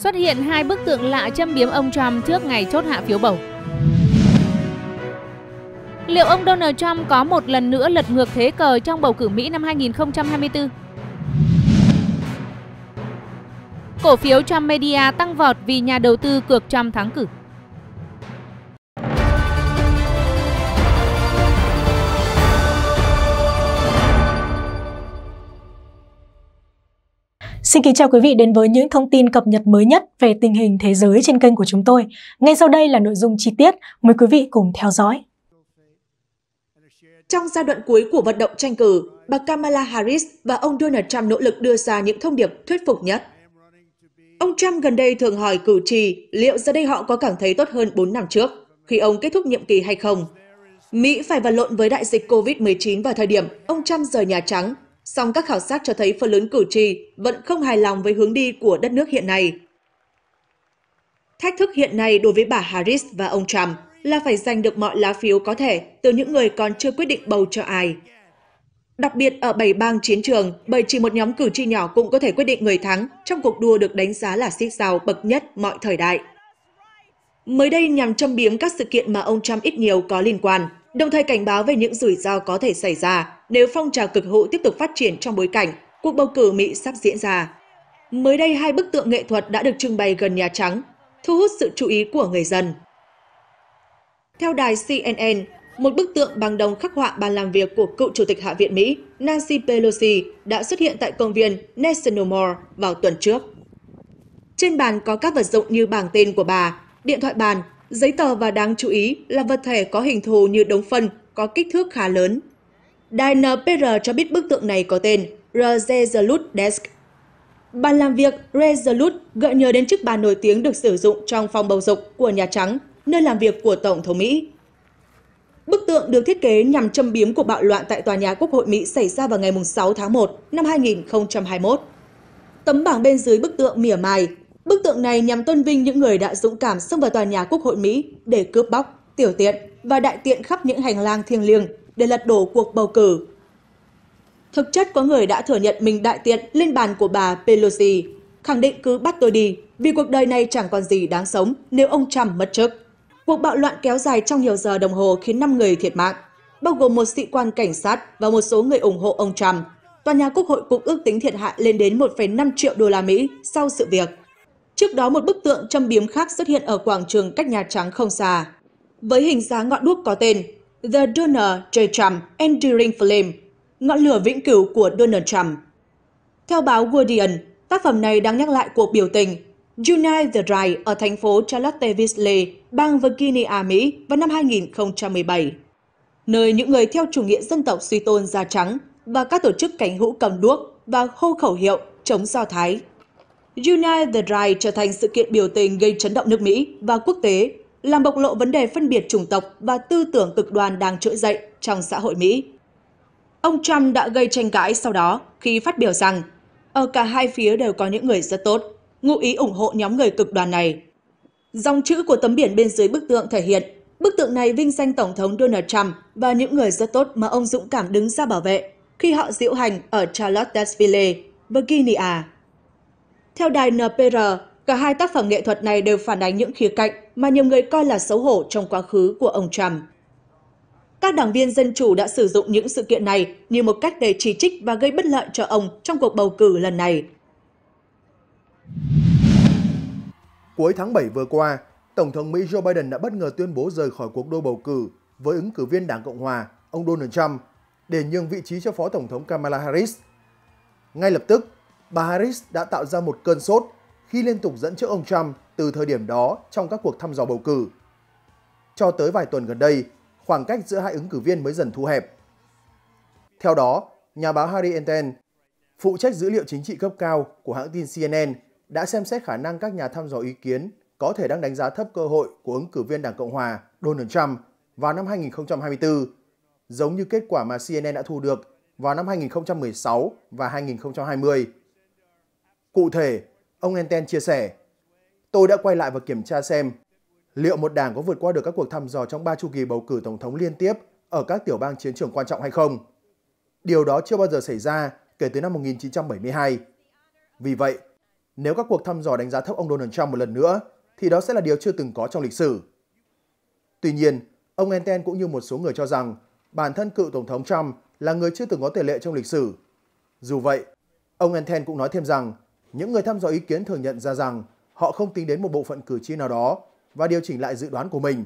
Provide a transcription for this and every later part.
xuất hiện hai bức tượng lạ châm biếm ông Trump trước ngày chốt hạ phiếu bầu. Liệu ông Donald Trump có một lần nữa lật ngược thế cờ trong bầu cử Mỹ năm 2024? Cổ phiếu Trump Media tăng vọt vì nhà đầu tư cược Trump thắng cử. Xin kính chào quý vị đến với những thông tin cập nhật mới nhất về tình hình thế giới trên kênh của chúng tôi. Ngay sau đây là nội dung chi tiết, mời quý vị cùng theo dõi. Trong giai đoạn cuối của vận động tranh cử, bà Kamala Harris và ông Donald Trump nỗ lực đưa ra những thông điệp thuyết phục nhất. Ông Trump gần đây thường hỏi cử tri liệu giờ đây họ có cảm thấy tốt hơn 4 năm trước khi ông kết thúc nhiệm kỳ hay không. Mỹ phải vật lộn với đại dịch COVID-19 vào thời điểm ông Trump rời Nhà Trắng song các khảo sát cho thấy phần lớn cử tri vẫn không hài lòng với hướng đi của đất nước hiện nay. Thách thức hiện nay đối với bà Harris và ông Trump là phải giành được mọi lá phiếu có thể từ những người còn chưa quyết định bầu cho ai. Đặc biệt ở bảy bang chiến trường, bởi chỉ một nhóm cử tri nhỏ cũng có thể quyết định người thắng trong cuộc đua được đánh giá là xích sao bậc nhất mọi thời đại. Mới đây nhằm châm biếm các sự kiện mà ông Trump ít nhiều có liên quan, đồng thời cảnh báo về những rủi ro có thể xảy ra nếu phong trào cực hữu tiếp tục phát triển trong bối cảnh cuộc bầu cử Mỹ sắp diễn ra. Mới đây, hai bức tượng nghệ thuật đã được trưng bày gần Nhà Trắng, thu hút sự chú ý của người dân. Theo đài CNN, một bức tượng bằng đồng khắc họa bàn làm việc của cựu Chủ tịch Hạ viện Mỹ Nancy Pelosi đã xuất hiện tại công viên National Mall vào tuần trước. Trên bàn có các vật dụng như bảng tên của bà, điện thoại bàn, Giấy tờ và đáng chú ý là vật thể có hình thù như đống phân, có kích thước khá lớn. Đài NPR cho biết bức tượng này có tên Resolute Desk. Bàn làm việc Resolute gợi nhớ đến chiếc bàn nổi tiếng được sử dụng trong phòng bầu dục của Nhà Trắng, nơi làm việc của Tổng thống Mỹ. Bức tượng được thiết kế nhằm châm biếm cuộc bạo loạn tại tòa nhà Quốc hội Mỹ xảy ra vào ngày 6 tháng 1 năm 2021. Tấm bảng bên dưới bức tượng mỉa mai Bức tượng này nhằm tôn vinh những người đã dũng cảm xông vào tòa nhà Quốc hội Mỹ để cướp bóc, tiểu tiện và đại tiện khắp những hành lang thiêng liêng để lật đổ cuộc bầu cử. Thực chất có người đã thừa nhận mình đại tiện lên bàn của bà Pelosi, khẳng định cứ bắt tôi đi vì cuộc đời này chẳng còn gì đáng sống nếu ông Trump mất chức. Cuộc bạo loạn kéo dài trong nhiều giờ đồng hồ khiến 5 người thiệt mạng, bao gồm một sĩ quan cảnh sát và một số người ủng hộ ông Trump. Tòa nhà Quốc hội cũng ước tính thiệt hại lên đến 1,5 triệu đô la Mỹ sau sự việc. Trước đó một bức tượng châm biếm khác xuất hiện ở quảng trường cách Nhà Trắng không xa. Với hình dáng ngọn đuốc có tên The Donor J. Trump Enduring Flame, ngọn lửa vĩnh cửu của Donald Trump. Theo báo Guardian, tác phẩm này đang nhắc lại cuộc biểu tình Unite the Right ở thành phố Charlottesville, bang Virginia, Mỹ vào năm 2017, nơi những người theo chủ nghĩa dân tộc suy tôn da trắng và các tổ chức cánh hữu cầm đuốc và hô khẩu hiệu chống Do Thái. Unite the Right trở thành sự kiện biểu tình gây chấn động nước Mỹ và quốc tế, làm bộc lộ vấn đề phân biệt chủng tộc và tư tưởng cực đoan đang trỗi dậy trong xã hội Mỹ. Ông Trump đã gây tranh cãi sau đó khi phát biểu rằng ở cả hai phía đều có những người rất tốt, ngụ ý ủng hộ nhóm người cực đoan này. Dòng chữ của tấm biển bên dưới bức tượng thể hiện bức tượng này vinh danh Tổng thống Donald Trump và những người rất tốt mà ông dũng cảm đứng ra bảo vệ khi họ diễu hành ở Charlottesville, Virginia. Theo đài NPR, cả hai tác phẩm nghệ thuật này đều phản ánh những khía cạnh mà nhiều người coi là xấu hổ trong quá khứ của ông Trump. Các đảng viên Dân Chủ đã sử dụng những sự kiện này như một cách để chỉ trích và gây bất lợi cho ông trong cuộc bầu cử lần này. Cuối tháng 7 vừa qua, Tổng thống Mỹ Joe Biden đã bất ngờ tuyên bố rời khỏi cuộc đua bầu cử với ứng cử viên Đảng Cộng Hòa, ông Donald Trump, để nhường vị trí cho Phó Tổng thống Kamala Harris. Ngay lập tức, bà Harris đã tạo ra một cơn sốt khi liên tục dẫn trước ông Trump từ thời điểm đó trong các cuộc thăm dò bầu cử. Cho tới vài tuần gần đây, khoảng cách giữa hai ứng cử viên mới dần thu hẹp. Theo đó, nhà báo Harry Enten, phụ trách dữ liệu chính trị cấp cao của hãng tin CNN, đã xem xét khả năng các nhà thăm dò ý kiến có thể đang đánh giá thấp cơ hội của ứng cử viên Đảng Cộng Hòa Donald Trump vào năm 2024, giống như kết quả mà CNN đã thu được vào năm 2016 và 2020. Cụ thể, ông Enten chia sẻ, Tôi đã quay lại và kiểm tra xem liệu một đảng có vượt qua được các cuộc thăm dò trong ba chu kỳ bầu cử tổng thống liên tiếp ở các tiểu bang chiến trường quan trọng hay không. Điều đó chưa bao giờ xảy ra kể từ năm 1972. Vì vậy, nếu các cuộc thăm dò đánh giá thấp ông Donald Trump một lần nữa, thì đó sẽ là điều chưa từng có trong lịch sử. Tuy nhiên, ông Enten cũng như một số người cho rằng bản thân cựu Tổng thống Trump là người chưa từng có tiền lệ trong lịch sử. Dù vậy, ông Enten cũng nói thêm rằng những người thăm dò ý kiến thường nhận ra rằng họ không tính đến một bộ phận cử tri nào đó và điều chỉnh lại dự đoán của mình.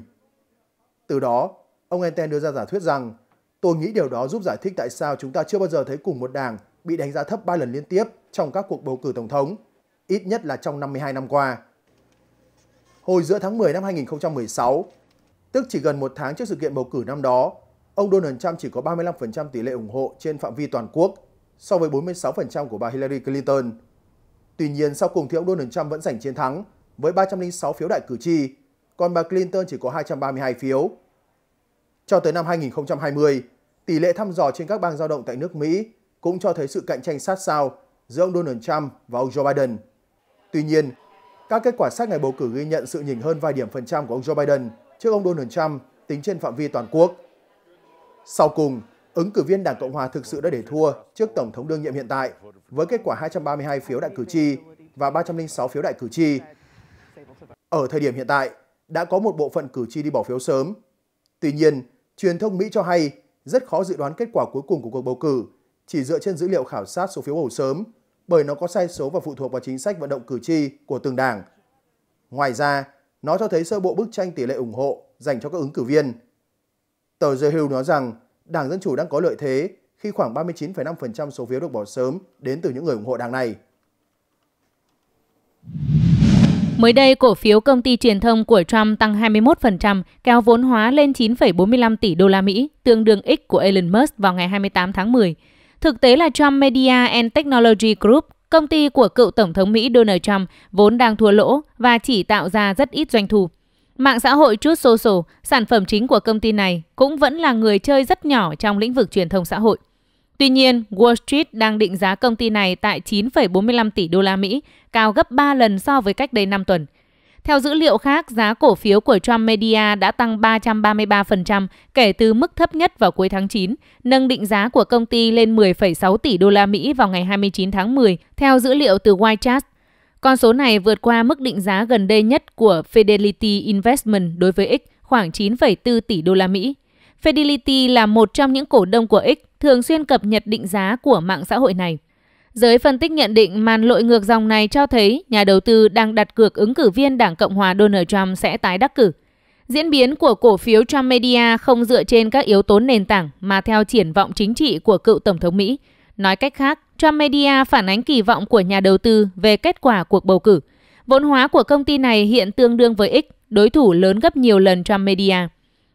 Từ đó, ông Enten đưa ra giả thuyết rằng tôi nghĩ điều đó giúp giải thích tại sao chúng ta chưa bao giờ thấy cùng một đảng bị đánh giá thấp 3 lần liên tiếp trong các cuộc bầu cử tổng thống, ít nhất là trong 52 năm qua. Hồi giữa tháng 10 năm 2016, tức chỉ gần một tháng trước sự kiện bầu cử năm đó, ông Donald Trump chỉ có 35% tỷ lệ ủng hộ trên phạm vi toàn quốc so với 46% của bà Hillary Clinton. Tuy nhiên, sau cùng thì ông Donald Trump vẫn giành chiến thắng với 306 phiếu đại cử tri, còn bà Clinton chỉ có 232 phiếu. Cho tới năm 2020, tỷ lệ thăm dò trên các bang giao động tại nước Mỹ cũng cho thấy sự cạnh tranh sát sao giữa ông Donald Trump và ông Joe Biden. Tuy nhiên, các kết quả sát ngày bầu cử ghi nhận sự nhỉnh hơn vài điểm phần trăm của ông Joe Biden trước ông Donald Trump tính trên phạm vi toàn quốc. Sau cùng, Ứng cử viên Đảng Cộng hòa thực sự đã để thua trước Tổng thống đương nhiệm hiện tại với kết quả 232 phiếu đại cử tri và 306 phiếu đại cử tri. Ở thời điểm hiện tại, đã có một bộ phận cử tri đi bỏ phiếu sớm. Tuy nhiên, truyền thông Mỹ cho hay rất khó dự đoán kết quả cuối cùng của cuộc bầu cử chỉ dựa trên dữ liệu khảo sát số phiếu bầu sớm bởi nó có sai số và phụ thuộc vào chính sách vận động cử tri của từng đảng. Ngoài ra, nó cho thấy sơ bộ bức tranh tỷ lệ ủng hộ dành cho các ứng cử viên. Tờ The Hill nói rằng Đảng Dân Chủ đang có lợi thế khi khoảng 39,5% số phiếu được bỏ sớm đến từ những người ủng hộ đảng này. Mới đây, cổ phiếu công ty truyền thông của Trump tăng 21%, kéo vốn hóa lên 9,45 tỷ đô la Mỹ, tương đương x của Elon Musk vào ngày 28 tháng 10. Thực tế là Trump Media and Technology Group, công ty của cựu Tổng thống Mỹ Donald Trump, vốn đang thua lỗ và chỉ tạo ra rất ít doanh thu. Mạng xã hội Truth Social, sản phẩm chính của công ty này, cũng vẫn là người chơi rất nhỏ trong lĩnh vực truyền thông xã hội. Tuy nhiên, Wall Street đang định giá công ty này tại 9,45 tỷ đô la Mỹ, cao gấp 3 lần so với cách đây 5 tuần. Theo dữ liệu khác, giá cổ phiếu của Trump Media đã tăng 333% kể từ mức thấp nhất vào cuối tháng 9, nâng định giá của công ty lên 10,6 tỷ đô la Mỹ vào ngày 29 tháng 10, theo dữ liệu từ Whitechart. Con số này vượt qua mức định giá gần đây nhất của Fidelity Investment đối với X khoảng 9,4 tỷ đô la Mỹ. Fidelity là một trong những cổ đông của X thường xuyên cập nhật định giá của mạng xã hội này. Giới phân tích nhận định màn lội ngược dòng này cho thấy nhà đầu tư đang đặt cược ứng cử viên Đảng Cộng hòa Donald Trump sẽ tái đắc cử. Diễn biến của cổ phiếu Trump Media không dựa trên các yếu tố nền tảng mà theo triển vọng chính trị của cựu Tổng thống Mỹ. Nói cách khác, Trump Media phản ánh kỳ vọng của nhà đầu tư về kết quả cuộc bầu cử. Vốn hóa của công ty này hiện tương đương với X, đối thủ lớn gấp nhiều lần Trump Media.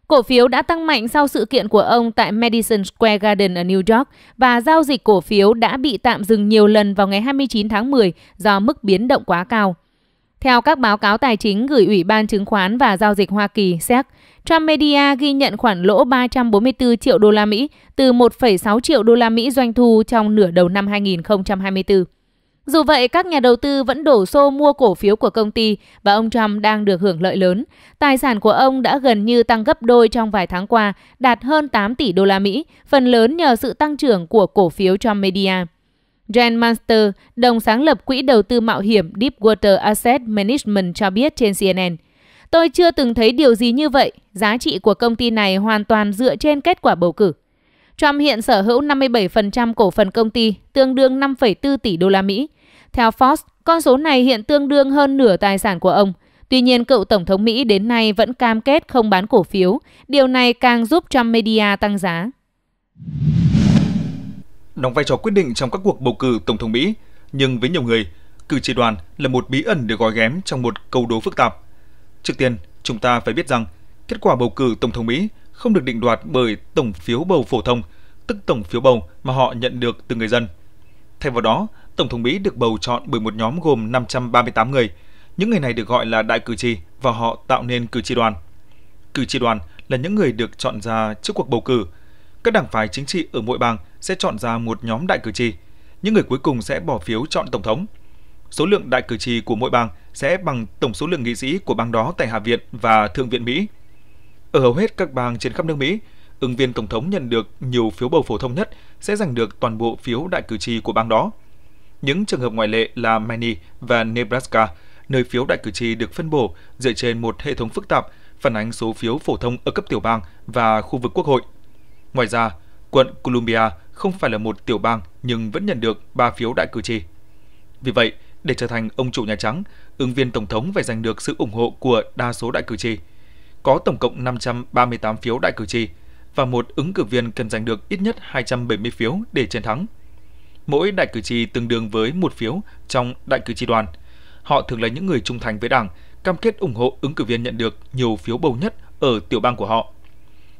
Cổ phiếu đã tăng mạnh sau sự kiện của ông tại Madison Square Garden ở New York và giao dịch cổ phiếu đã bị tạm dừng nhiều lần vào ngày 29 tháng 10 do mức biến động quá cao. Theo các báo cáo tài chính gửi Ủy ban Chứng khoán và Giao dịch Hoa Kỳ SEC, Trump Media ghi nhận khoản lỗ 344 triệu đô la Mỹ từ 1,6 triệu đô la Mỹ doanh thu trong nửa đầu năm 2024. Dù vậy, các nhà đầu tư vẫn đổ xô mua cổ phiếu của công ty và ông Trump đang được hưởng lợi lớn. Tài sản của ông đã gần như tăng gấp đôi trong vài tháng qua, đạt hơn 8 tỷ đô la Mỹ, phần lớn nhờ sự tăng trưởng của cổ phiếu Trump Media. Jan Munster, đồng sáng lập quỹ đầu tư mạo hiểm Deepwater Asset Management cho biết trên CNN. Tôi chưa từng thấy điều gì như vậy. Giá trị của công ty này hoàn toàn dựa trên kết quả bầu cử. Trump hiện sở hữu 57% cổ phần công ty, tương đương 5,4 tỷ đô la Mỹ. Theo Forbes, con số này hiện tương đương hơn nửa tài sản của ông. Tuy nhiên, cựu Tổng thống Mỹ đến nay vẫn cam kết không bán cổ phiếu. Điều này càng giúp Trump Media tăng giá đóng vai trò quyết định trong các cuộc bầu cử tổng thống Mỹ, nhưng với nhiều người, cử tri đoàn là một bí ẩn được gói ghém trong một câu đố phức tạp. Trước tiên, chúng ta phải biết rằng kết quả bầu cử tổng thống Mỹ không được định đoạt bởi tổng phiếu bầu phổ thông, tức tổng phiếu bầu mà họ nhận được từ người dân. Thay vào đó, tổng thống Mỹ được bầu chọn bởi một nhóm gồm 538 người. Những người này được gọi là đại cử tri và họ tạo nên cử tri đoàn. Cử tri đoàn là những người được chọn ra trước cuộc bầu cử. Các đảng phái chính trị ở mỗi bang sẽ chọn ra một nhóm đại cử tri. Những người cuối cùng sẽ bỏ phiếu chọn tổng thống. Số lượng đại cử tri của mỗi bang sẽ bằng tổng số lượng nghị sĩ của bang đó tại Hạ viện và Thượng viện Mỹ. Ở hầu hết các bang trên khắp nước Mỹ, ứng viên tổng thống nhận được nhiều phiếu bầu phổ thông nhất sẽ giành được toàn bộ phiếu đại cử tri của bang đó. Những trường hợp ngoại lệ là Maine và Nebraska, nơi phiếu đại cử tri được phân bổ dựa trên một hệ thống phức tạp phản ánh số phiếu phổ thông ở cấp tiểu bang và khu vực quốc hội. Ngoài ra, quận Columbia không phải là một tiểu bang nhưng vẫn nhận được 3 phiếu đại cử tri. Vì vậy, để trở thành ông chủ Nhà Trắng, ứng viên Tổng thống phải giành được sự ủng hộ của đa số đại cử tri. Có tổng cộng 538 phiếu đại cử tri và một ứng cử viên cần giành được ít nhất 270 phiếu để chiến thắng. Mỗi đại cử tri tương đương với một phiếu trong đại cử tri đoàn. Họ thường là những người trung thành với đảng, cam kết ủng hộ ứng cử viên nhận được nhiều phiếu bầu nhất ở tiểu bang của họ.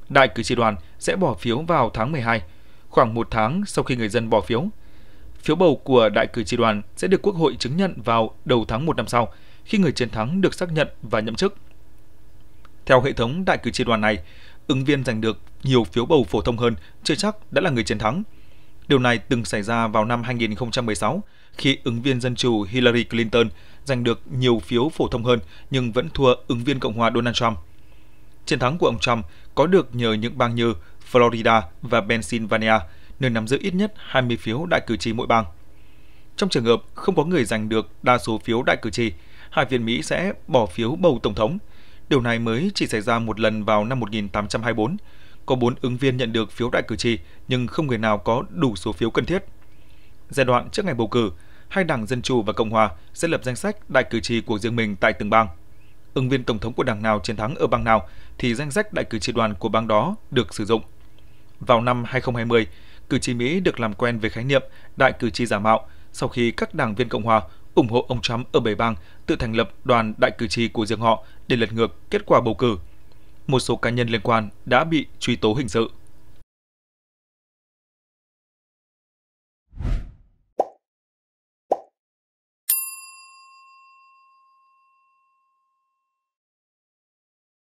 Đại cử tri đoàn sẽ bỏ phiếu vào tháng 12 khoảng một tháng sau khi người dân bỏ phiếu. Phiếu bầu của đại cử tri đoàn sẽ được Quốc hội chứng nhận vào đầu tháng 1 năm sau, khi người chiến thắng được xác nhận và nhậm chức. Theo hệ thống đại cử tri đoàn này, ứng viên giành được nhiều phiếu bầu phổ thông hơn chưa chắc đã là người chiến thắng. Điều này từng xảy ra vào năm 2016 khi ứng viên dân chủ Hillary Clinton giành được nhiều phiếu phổ thông hơn nhưng vẫn thua ứng viên Cộng hòa Donald Trump. Chiến thắng của ông Trump có được nhờ những bang như Florida và Pennsylvania, nơi nắm giữ ít nhất 20 phiếu đại cử tri mỗi bang. Trong trường hợp không có người giành được đa số phiếu đại cử tri, Hạ viện Mỹ sẽ bỏ phiếu bầu tổng thống. Điều này mới chỉ xảy ra một lần vào năm 1824. Có bốn ứng viên nhận được phiếu đại cử tri nhưng không người nào có đủ số phiếu cần thiết. Giai đoạn trước ngày bầu cử, hai đảng Dân Chủ và Cộng Hòa sẽ lập danh sách đại cử tri của riêng mình tại từng bang. Ứng viên tổng thống của đảng nào chiến thắng ở bang nào thì danh sách đại cử tri đoàn của bang đó được sử dụng. Vào năm 2020, cử tri Mỹ được làm quen với khái niệm đại cử tri giả mạo sau khi các đảng viên Cộng hòa ủng hộ ông Trump ở bảy bang tự thành lập đoàn đại cử tri của riêng họ để lật ngược kết quả bầu cử. Một số cá nhân liên quan đã bị truy tố hình sự.